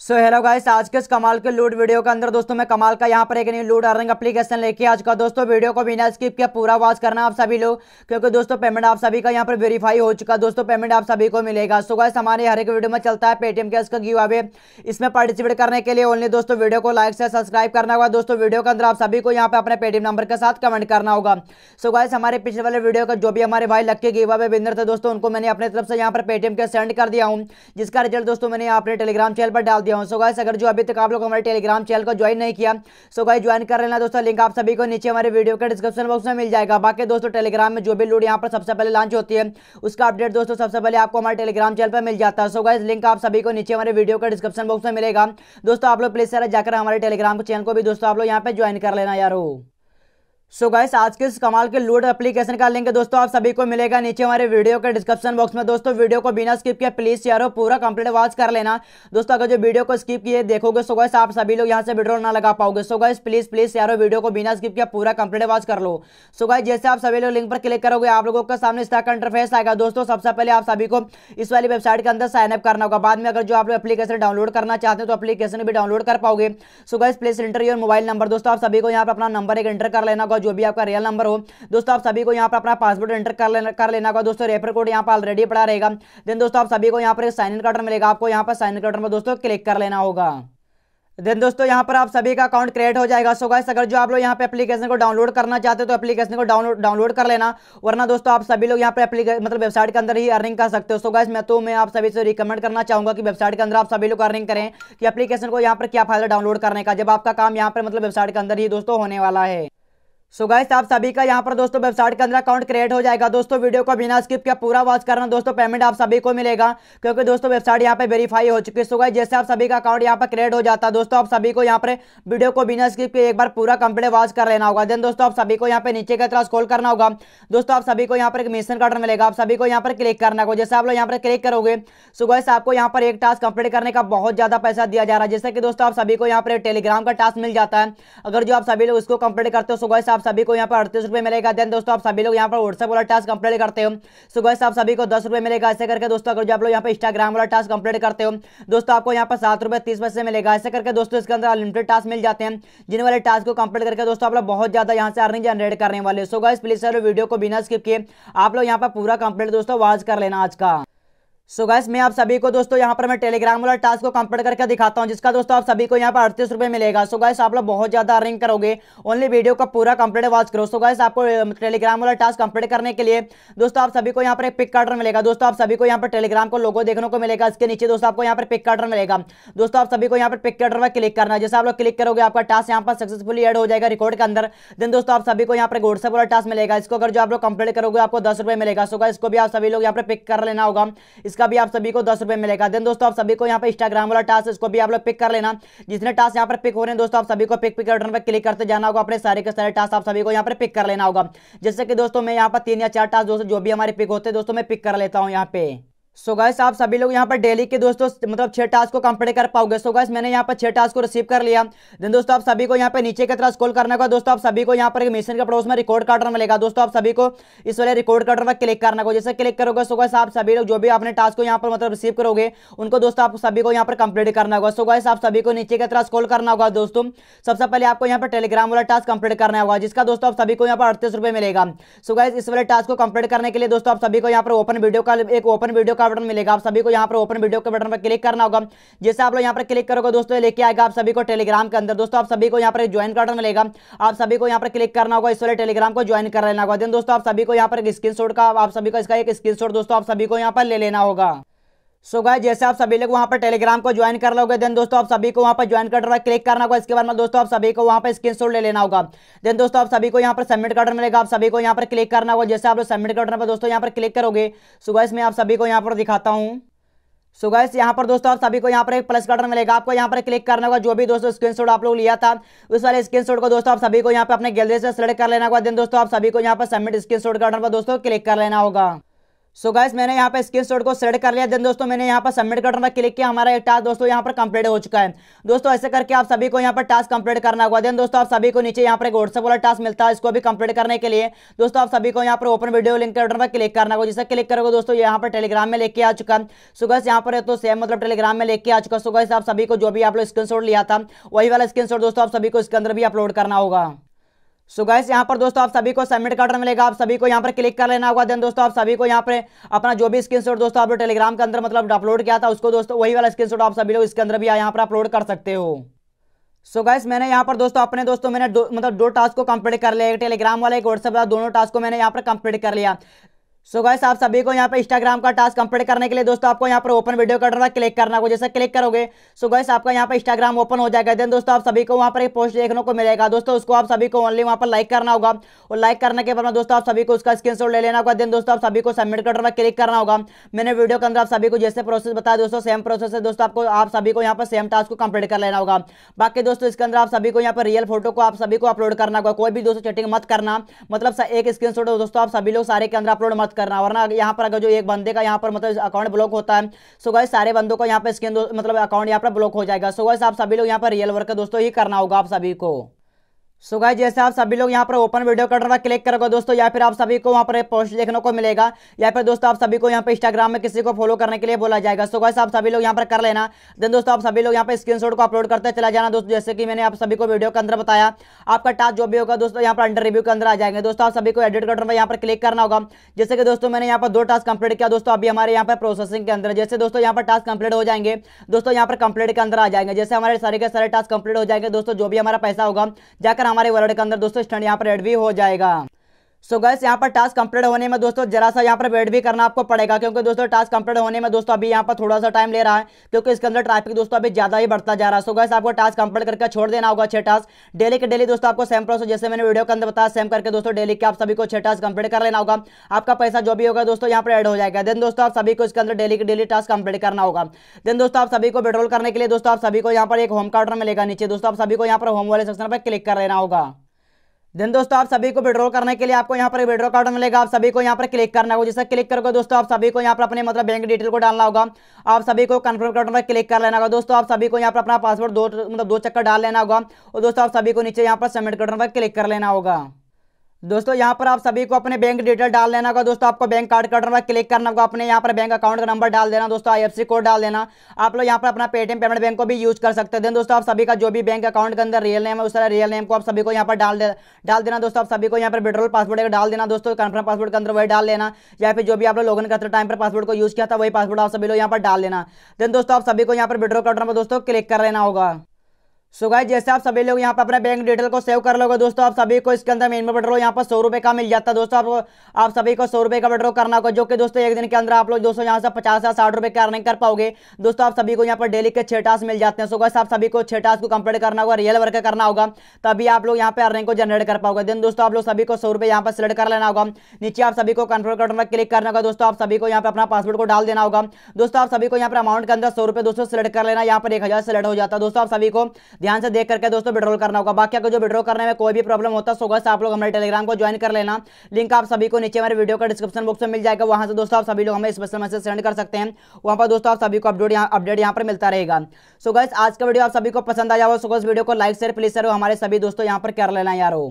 so hello guys आज के इस कमाल के लूट वीडियो के अंदर दोस्तों मैं कमाल का यहाँ पर एक न्यू लूट अर्निंग एप्लीकेशन लेके आज का दोस्तों वीडियो को बिना स्किप किया पूरा वॉच करना आप सभी लोग क्योंकि दोस्तों पेमेंट आप सभी का यहाँ पर वेरीफाई हो चुका दोस्तों पेमेंट आप सभी को मिलेगा सो गाइस हमारे हर एक वीडियो में चलता है पेटीएम कैश का गिव अवे इसमें पार्टिसिपेट करने के लिए ओनली दोस्तों वीडियो को लाइक से सब्सक्राइब करना होगा दोस्तों वीडियो के अंदर आप सभी को यहाँ पर अपने पेटीएम नंबर के साथ कमेंट करना होगा सो गाइस हमारे पिछले वाले वीडियो का जो भी हमारे भाई लग के गिव अवे विनर थे दोस्तों उनको मैंने अपने तरफ से यहाँ पर पेटीएम कैश सेंड कर दिया हूँ जिसका रिजल्ट दोस्तों मैंने अपने टेलीग्राम चैनल पर डाल दिया हूँ सो गाइस अगर जो अभी तक आप लोग हमारे टेलीग्राम चैनल को ज्वाइन नहीं किया सो गाइस ज्वाइन कर लेना दोस्तों लिंक आप सभी को नीचे हमारे वीडियो के डिस्क्रिप्शन बॉक्स में मिल जाएगा बाकी दोस्तों टेलीग्राम में जो भी लूट यहाँ पर सबसे पहले लॉन्च होती है उसका अपडेट दोस्तों सबसे पहले आपको हमारे टेलीग्राम चैनल पर मिल जाता है सो गाइस लिंक आप सभी को नीचे हमारे वीडियो के डिस्क्रिप्शन बॉक्स में मिलेगा दोस्तों आप लोग प्लीज सारा जाकर हमारे टेलीग्राम चैनल को भी दोस्तों आप लोग यहाँ पर ज्वाइन कर लेना यार सो so गाइस आज के इस कमाल के लूट एप्लीकेशन का लिंक दोस्तों आप सभी को मिलेगा नीचे हमारे वीडियो के डिस्क्रिप्शन बॉक्स में दोस्तों वीडियो को बिना स्किप किए प्लीज शेयर हो पूरा कंप्लीट वॉच कर लेना दोस्तों अगर जो वीडियो को स्किप किए देखोगे सो गाइस आप सभी लोग यहां से विड्रॉल ना लगा पाओगे so guys please please share हो वीडियो को बिना स्किप किया पूरा कंप्लीट वॉच कर लो सो गाइस जैसे आप सभी लोग लिंक पर क्लिक करोगे आप लोगों के सामने इसका इंटरफेस आएगा दोस्तों सबसे पहले आप सभी को इस वाली वेबसाइट के अंदर साइनअप करना होगा बाद में अगर जो आप लोग एप्लीकेशन डाउनलोड करना चाहते हैं तो एप्लीकेशन भी डाउनलोड कर पाओगे so guys please enter your mobile number दोस्तों आप सभी को यहाँ पर अपना नंबर एक इंटर कर लेना होगा जो भी आपका रियल नंबर हो दोस्तों आप सभी को यहाँ पर अपना पासवर्ड एंटर कर लेना कर लेना होगा दोस्तों रेफर कोड यहाँ पर ऑलरेडी पड़ा रहेगा देन दोस्तों आप सभी को यहाँ पर साइन इन का मिलेगा आपको यहाँ पर साइन इन का बटन पर दोस्तों क्लिक कर लेना होगा देन दोस्तों यहाँ पर आप सभी का अकाउंट क्रिएट हो जाएगा सो गाइस अगर जो आप लोग यहाँ पे एप्लीकेशन को डाउनलोड करना चाहते हो तो एप्लीकेशन को डाउनलोड डाउनलोड कर लेना वरना दोस्तों आप सभी लोग यहाँ पे एप्लीके मतलब वेबसाइट के अंदर ही अर्निंग कर सकते हो सो गाइस मैं तो मैं आप सभी से रिकमेंड करना चाहूंगा कि वेबसाइट के अंदर आप सभी लोग अर्निंग करें कि एप्लीकेशन को यहाँ पर क्या फायदा डाउनलोड करने का जब आपका काम यहाँ पर मतलब वेबसाइट के अंदर ही दोस्तों होने वाला है सो so गाइस आप सभी का यहाँ पर दोस्तों वेबसाइट के अंदर अकाउंट क्रिएट हो जाएगा दोस्तों वीडियो को बिना स्किप किया पूरा वॉच करना दोस्तों पेमेंट आप सभी को मिलेगा क्योंकि दोस्तों वेबसाइट यहाँ पे वेरीफाई हो चुकी है सो गाइस जैसे आप सभी का अकाउंट यहाँ पर क्रिएट हो जाता है दोस्तों आप सभी को यहाँ पर वीडियो को बिना स्किप के एक बार पूरा कंप्लीट वॉच कर लेना होगा देन दोस्तों आप सभी को यहाँ पे नीचे की तरह स्कॉल करना होगा दोस्तों आप सभी को यहाँ पर एक मिशन का मिलेगा आप सभी को यहाँ पर क्लिक करना होगा जैसे आप लोग यहाँ पर क्लिक करोगे सो गाइस आपको यहाँ पर एक टास्क कंप्लीट करने का बहुत ज्यादा पैसा दिया जा रहा है जैसे कि दोस्तों आप सभी को यहाँ पर टेलीग्राम का टास्क मिल जाता है अगर जो आप सभी लोग उसको कंप्लीट करते हो सो गाइस आप सभी को यहाँ पर अड़तीस रुपये मिलेगा देन दोस्तों आप सभी लोग यहाँ पर व्हाट्सअप वाला टास्क कंप्लीट करते हो सो गैस आप सभी को दस रुपये मिलेगा ऐसे करके दोस्तों अगर जो आप लोग यहाँ पर इंस्टाग्राम वाला टास्क कंप्लीट करते हो दोस्तों आपको यहाँ पर सात रुपये तीस पैसे मिलेगा ऐसे करके दोस्तों इसके अंदर अनलिमिटेड टास्क मिल जाते हैं जिन वाले टास्क को कंप्लीट करके दोस्तों आप लोग बहुत ज्यादा यहाँ से अर्निंग जनरेट करने वाले so guys please sir video को बिना स्किप किए आप लोग यहाँ पर पूरा कंप्लीट दोस्तों वाच कर लेना आज का सो so गैस मैं आप सभी को दोस्तों यहाँ पर मैं टेलीग्राम वाला टास्क को कंप्लीट करके दिखाता हूँ जिसका दोस्तों आप सभी को यहाँ पर अड़तीस रुपये मिलेगा सो so गैस आप लोग बहुत ज़्यादा अर्निंग करोगे ओनली वीडियो का पूरा कंप्लीट वॉच करो सो so गैस आपको टेलीग्राम um, वाला टास्क कंप्लीट करने के लिए दोस्तों आप सभी को यहाँ पर एक पिक कार्डर मिलेगा दोस्तों आप सभी को यहाँ पर टेलीग्राम को लोगो देखने को मिलेगा इसके नीचे दोस्तों आपको यहाँ पर पिक कार्डर मिलेगा दोस्तों आप सभी को यहाँ पर पिक कार्डर पर क्लिक करना जैसे आप लोग क्लिक करोगे आपका टास्क यहाँ पर सक्सेसफुली एड हो जाएगा रिकॉर्ड के अंदर देन दोस्तों आप सभी को यहाँ पर व्हाट्सएप वाला टास्क मिलेगा इसको अगर जो आप लोग कंप्लीट करोगे आपको दस मिलेगा सो गैस इसको भी आप सभी लोग यहाँ पर पिक कर लेना होगा इसका भी आप सभी को दस रुपए मिलेगा देन दोस्तों आप सभी को यहाँ पे इंस्टाग्राम वाला टास्क इसको भी आप लोग पिक कर लेना जितने टास्क यहाँ पर पिक हो रहे हैं दोस्तों आप सभी को पिक पिक बटन पर क्लिक करते जाना होगा अपने सारे के सारे टास्क आप सभी को यहाँ पर पिक कर लेना होगा जैसे कि दोस्तों मैं यहाँ पर तीन या चार टास्क दोस्तों जो भी हमारे पिक होते हैं दोस्तों मैं पिक कर लेता हूँ यहाँ पे सो so गैस आप सभी लोग यहाँ पर डेली के दोस्तों मतलब छह टास्क को कंप्लीट कर पाओगे सो so गैस मैंने यहाँ पर छह टास्क को रिसीव कर लिया देन दोस्तों आप सभी को यहाँ पर नीचे की तरफ स्कॉल करना होगा दोस्तों आप सभी को यहाँ पर एक मिशन के पड़ोस में रिकॉर्ड कार्डर मिलेगा दोस्तों आप सभी को इस वाले रिकॉर्ड कार्डर पर क्लिक करना होगा जैसे क्लिक करोगे सो गैस आप सभी लोग जो भी अपने टास्क को यहाँ पर मतलब रिसीव करोगे उनको दोस्तों आप सभी को यहाँ पर कंप्लीट करना होगा सो गैस आप सभी को नीचे की तरफ स्कॉल करना होगा दोस्तों सबसे पहले आपको यहाँ पर टेलीग्राम वाला टास्क कंप्लीट करना होगा जिसका दोस्तों आप सभी को यहाँ पर अड़तीस मिलेगा सो गैस इस वाले टास्क को कंप्लीट करने के लिए दोस्तों आप सभी को यहाँ पर ओपन वीडियो का एक ओपन वीडियो का वाला बटन मिलेगा आप सभी को यहाँ पर ओपन वीडियो के बटन पर क्लिक करना होगा जैसे आप लोग यहाँ पर क्लिक करोगे दोस्तों लेके आएगा आप सभी को टेलीग्राम के अंदर दोस्तों आप सभी को यहाँ पर ज्वाइन का बटन मिलेगा आप सभी को यहाँ पर क्लिक करना होगा इस वाले टेलीग्राम को ज्वाइन कर लेना होगा दोस्तों आप सभी को यहाँ पर स्क्रीन का आप सभी को इसका एक स्क्रीन दोस्तों आप सभी को यहाँ पर ले लेना होगा सो गाय जैसे आप सभी लोग वहाँ पर टेलीग्राम को ज्वाइन कर लोगे देन दोस्तों आप सभी को वहाँ पर ज्वाइन कर रहा क्लिक करना होगा इसके बाद में मतलब दोस्तों आप सभी को वहाँ पर शॉट ले लेना होगा देन दोस्तों आप सभी को यहाँ पर सबमिट का मिलेगा आप सभी को यहाँ पर क्लिक करना होगा जैसे आप लोग सबमिट का पर दोस्तों यहाँ पर क्लिक करोगे सो गाइस मैं आप सभी को यहाँ पर दिखाता हूँ सो so यहाँ पर दोस्तों आप सभी को यहाँ पर एक प्लस बटन मिलेगा आपको यहाँ पर क्लिक करना होगा जो भी दोस्तों स्क्रीनशॉट आप लोग लिया था उस वाले स्क्रीनशॉट को दोस्तों आप सभी को यहाँ पर अपने गैलरी से सेलेक्ट कर लेना होगा देन दोस्तों आप सभी को यहाँ पर सबमिट स्क्रीनशॉट शॉट बटन पर दोस्तों क्लिक कर लेना होगा सो गाइस मैंने यहाँ स्क्रीन शॉट को सेट कर लिया देन दोस्तों मैंने यहाँ पर सबमिट बटन पर क्लिक किया हमारा एक टास्क दोस्तों यहाँ पर कंप्लीट हो चुका है दोस्तों ऐसे करके आप सभी को यहाँ पर टास्क कंप्लीट करना होगा देन दोस्तों आप सभी को नीचे यहाँ पर एक व्हाट्सअप वाला टास्क मिलता है इसको भी कंप्लीट करने के लिए दोस्तों आप सभी को यहाँ पर ओपन वीडियो लिंक के बटन पर क्लिक करना होगा जिससे क्लिक करोगे दोस्तों यहाँ पर टेलीग्राम में लेके आ चुका सो गैस यहाँ पर तो सेम मतलब टेलीग्राम में लेके आ चुका सो गैस आप सभी को जो भी आप लोग स्क्रीन लिया था वही वाला स्क्रीन दोस्तों आप सभी को इसके अंदर भी अपलोड करना होगा सो so गैस यहाँ पर दोस्तों आप सभी को सबमिट का ऑर्डर मिलेगा आप सभी को यहाँ पर क्लिक कर लेना होगा देन दोस्तों आप सभी को यहाँ पर अपना जो भी स्क्रीनशॉट दोस्तों आपने टेलीग्राम के अंदर मतलब अपलोड किया था उसको दोस्तों वही वाला स्क्रीनशॉट आप सभी लोग इसके अंदर भी यहाँ पर अपलोड कर सकते हो सो so गैस मैंने यहाँ पर दोस्तों अपने दोस्तों मैंने दो मतलब दो टास्क को कंप्लीट कर लिया एक टेलीग्राम वाला एक व्हाट्सएप वाला दोनों टास्क को मैंने यहाँ पर कंप्लीट कर लिया सो गाइस आप सभी को यहाँ पे इंस्टाग्राम का टास्क कंप्लीट करने के लिए दोस्तों आपको यहाँ पर ओपन वीडियो कर रहा क्लिक करना होगा जैसे क्लिक करोगे सो गाइस आपका यहाँ पे इंस्टाग्राम ओपन हो जाएगा देन दोस्तों आप सभी को वहाँ पर एक पोस्ट देखने को मिलेगा दोस्तों उसको आप सभी को ओनली वहाँ पर लाइक करना होगा और लाइक करने के बाद दोस्तों आप सभी को उसका स्क्रीन ले लेना होगा देन दोस्तों आप सभी को सबमिट कर रहा क्लिक करना होगा मैंने वीडियो के अंदर आप सभी को जैसे प्रोसेस बताया दोस्तों सेम प्रोसेस है दोस्तों आपको आप सभी को यहाँ पर सेम टास्क को कंप्लीट कर लेना होगा बाकी दोस्तों इसके अंदर आप सभी को यहाँ पर रियल फोटो को आप सभी को अपलोड करना होगा कोई भी दोस्तों चेटिंग मत करना मतलब एक स्क्रीन दोस्तों आप सभी लोग सारे के अंदर अपलोड मत करना वरना यहाँ पर अगर जो एक बंदे का यहाँ पर मतलब अकाउंट ब्लॉक होता है सो गए सारे बंदों को यहाँ पर स्कैन मतलब अकाउंट यहाँ पर ब्लॉक हो जाएगा सो गए आप सभी लोग यहाँ पर रियल वर्क दोस्तों ही करना होगा आप सभी को सो so जैसे आप सभी लोग यहाँ पर ओपन वीडियो कटर पर क्लिक करोगे दोस्तों या फिर आप सभी को वहाँ पर पोस्ट देखने को मिलेगा या फिर दोस्तों आप सभी को यहाँ पर इंस्टाग्राम में किसी को फॉलो करने के लिए बोला जाएगा सो so गाइस आप सभी लोग यहाँ पर कर लेना देन दोस्तों आप सभी लोग यहाँ पर स्क्रीनशॉट को अपलोड करते चला जाना दोस्तों जैसे कि मैंने आप सभी को वीडियो के अंदर बताया आपका टास्क जो भी होगा दोस्तों यहाँ पर अंडर रिव्यू के अंदर आ जाएंगे दोस्तों आप सभी को एडिट कटर पर यहाँ पर क्लिक करना होगा जैसे कि दोस्तों मैंने यहाँ पर दो टास्क कंप्लीट किया दोस्तों अभी हमारे यहाँ पर प्रोसेसिंग के अंदर जैसे दोस्तों यहाँ पर टास्क कंप्लीट हो जाएंगे दोस्तों यहाँ पर कंप्लीट के अंदर आ जाएंगे जैसे हमारे सारे के सारे टास्क कंप्लीट हो जाएंगे दोस्तों जो भी हमारा पैसा होगा जाकर हमारे वर्ड के अंदर दोस्तों स्टैंड यहाँ पर एड भी हो जाएगा सो so गर्ल्स यहाँ पर टास्क कंप्लीट होने में दोस्तों जरा सा यहाँ पर वेट भी करना आपको पड़ेगा क्योंकि दोस्तों टास्क कंप्लीट होने में दोस्तों अभी यहाँ पर थोड़ा सा टाइम ले रहा है क्योंकि इसके अंदर ट्रैफिक दोस्तों अभी ज्यादा ही बढ़ता जा रहा है सो so आपको टास्क कंप्लीट करके छोड़ देना होगा छह टास्क डेली के डेली दोस्तों आपको सेम प्रोसेस जैसे मैंने वीडियो के अंदर बताया सेम करके दोस्तों डेली के आप सभी को छह टास्क कंप्लीट कर लेना होगा आपका पैसा जो भी होगा दोस्तों यहाँ पर एड हो जाएगा देन दोस्तों आप सभी को इसके अंदर डेली के डेली टास्क कंप्लीट करना होगा देन दोस्तों आप सभी को पेट्रोल करने के लिए दोस्तों आप सभी को यहाँ पर एक होम कार्डर मिलेगा नीचे दोस्तों आप सभी को यहाँ पर होम वाले सेक्शन पर क्लिक कर लेना होगा देन दोस्तों आप सभी को विड्रॉ करने के लिए आपको यहाँ पर विड्रॉ कार्ड मिलेगा आप सभी को यहाँ पर क्लिक करना होगा जैसे क्लिक करोगे दोस्तों आप सभी को यहाँ पर अपने मतलब बैंक डिटेल को डालना होगा आप सभी को कन्फर्म कार्ड पर क्लिक कर लेना होगा दोस्तों आप सभी को यहाँ पर अपना पासवर्ड दो मतलब दो चक्कर डाल लेना होगा और दोस्तों आप सभी को नीचे यहाँ पर सबमिट कार्ड पर क्लिक कर लेना होगा दोस्तों यहाँ पर आप सभी को अपने बैंक डिटेल डाल देना होगा दोस्तों आपको बैंक कार्ड कटर पर क्लिक करना होगा अपने यहाँ पर बैंक अकाउंट का नंबर डाल देना दोस्तों आई कोड डाल देना आप लोग यहाँ पर अपना पेटीएम पेमेंट बैंक को भी यूज कर सकते हैं दोस्तों आप सभी का जो भी बैंक अकाउंट के अंदर रियल नेम है उस रियल नेम को आप सभी को यहाँ पर डाल दे डाल देना दोस्तों आप सभी को यहाँ पर विड्रोल पासवर्ड डाल देना दोस्तों कन्फर्म पासवर्ड के अंदर वही डाल लेना या फिर जो भी आप लोग लॉगिन करते टाइम पर पासवर्ड को यूज किया था वही पासवर्ड आप सभी लोग यहाँ पर डाल देना देन दोस्तों आप सभी को यहाँ पर विड्रोल काउंटर पर दोस्तों क्लिक कर लेना होगा सो so गाइस जैसे आप सभी लोग यहाँ पर अपने बैंक डिटेल को सेव कर लोगे दोस्तों आप सभी को इसके अंदर मेन में बटरो यहाँ पर सौ रुपये का मिल जाता है दोस्तों आपको आप सभी को सौ रुपये का बटरो करना होगा जो कि दोस्तों एक दिन के अंदर आप लोग दोस्तों यहाँ से पचास या साठ रुपये का अर्निंग कर पाओगे दोस्तों आप सभी को यहाँ पर डेली के छः टास्क मिल जाते हैं सो गाइस आप सभी को छः टास्क को कंप्लीट करना होगा रियल वर्क करना होगा तभी आप लोग यहाँ पर अर्निंग को जनरेट कर पाओगे देन दोस्तों आप लोग सभी को सौ रुपये यहाँ पर सिलेक्ट कर लेना होगा नीचे आप सभी को कन्फर्म बटन क्लिक करना होगा दोस्तों आप सभी को यहाँ पर अपना पासवर्ड को डाल देना होगा दोस्तों आप सभी को यहाँ पर अमाउंट के अंदर सौ रुपये दोस्तों सिलेक्ट कर लेना यहाँ पर एक हज़ार सिलेक्ट हो जाता है दोस्तों आप सभी को ध्यान से देख करके दोस्तों विड्रॉल करना होगा बाकी आपको जो विड्रॉ करने में कोई भी प्रॉब्लम होता है सुबह से आप लोग हमारे टेलीग्राम को ज्वाइन कर लेना लिंक आप सभी को नीचे हमारे वीडियो का डिस्क्रिप्शन बॉक्स में मिल जाएगा वहाँ से दोस्तों आप सभी लोग हमें स्पेशल मैसेज सेंड कर सकते हैं वहां पर दोस्तों आप सभी को अपडेट अपडेट यहाँ पर मिलता रहेगा सो गैस आज का वीडियो आप सभी को पसंद आया हो सो गैस वीडियो को लाइक शेयर प्लीज सर हमारे सभी दोस्तों यहाँ पर कर लेना यार